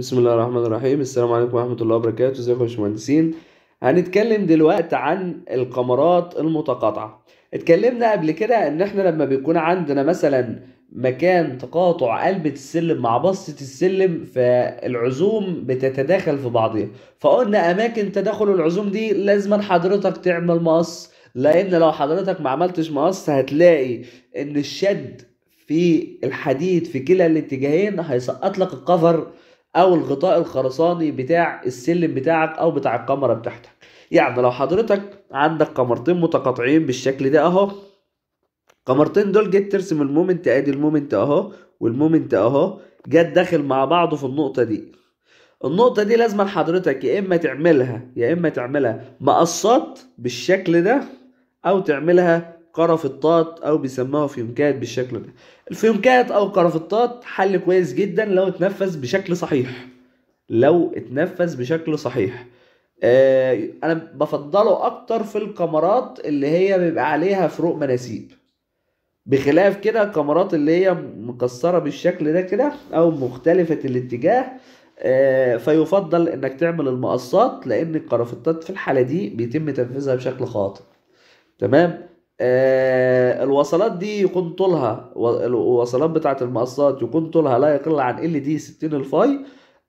بسم الله الرحمن الرحيم السلام عليكم ورحمة الله وبركاته ازيكم يا باشمهندسين هنتكلم دلوقتي عن القمرات المتقاطعة اتكلمنا قبل كده ان احنا لما بيكون عندنا مثلا مكان تقاطع قلبة السلم مع بسطة السلم فالعزوم بتتداخل في بعضها فقلنا اماكن تداخل العزوم دي لازما حضرتك تعمل مقص لان لو حضرتك ما عملتش مقص هتلاقي ان الشد في الحديد في كلا الاتجاهين هيسقط لك القفر او الغطاء الخرساني بتاع السلم بتاعك او بتاع الكاميرا بتاعتك يعني لو حضرتك عندك قمرتين متقاطعين بالشكل ده اهو القمرتين دول جت ترسم المومنت ادي المومنت اهو والمومنت اهو جت داخل مع بعضه في النقطه دي النقطة دي لازم حضرتك يا إما تعملها يا إما تعملها مقصات بالشكل ده أو تعملها قرفطات او بيسموها فيونكات بالشكل ده الفيونكات او قرفطات حل كويس جدا لو اتنفذ بشكل صحيح لو اتنفذ بشكل صحيح آه انا بفضله اكتر في القمرات اللي هي بيبقى عليها فروق مناسيب بخلاف كده القمرات اللي هي مكسره بالشكل ده كده او مختلفه الاتجاه آه فيفضل انك تعمل المقصات لان القرفطات في الحاله دي بيتم تنفيذها بشكل خاطئ تمام آه، الوصلات دي يكون طولها الوصلات بتاعة المقصات يكون طولها لا يقل عن ال دي 60 الفاي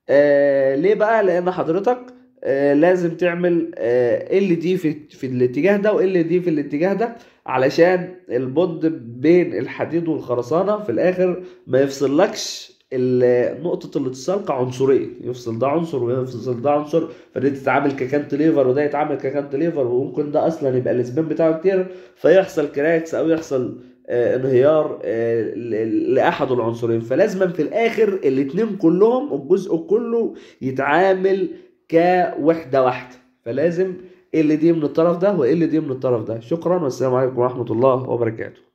آه، ليه بقى لان حضرتك آه، لازم تعمل ال دي في, في الاتجاه ده وال دي في الاتجاه ده علشان البند بين الحديد والخرسانة في الاخر ما يفصلكش نقطة الاتصال كعنصرين يفصل ده عنصر ويفصل ده عنصر فدي تتعامل ككانت ليفر وده يتعامل ككانت ليفر وممكن ده أصلا يبقى الاسبان بتاعه كتير فيحصل كراكس أو يحصل آه انهيار آه لأحد العنصرين فلازما في الآخر الاتنين كلهم الجزء كله يتعامل كوحدة واحدة فلازم اللي دي من الطرف ده واللي دي من الطرف ده شكرا والسلام عليكم ورحمة الله وبركاته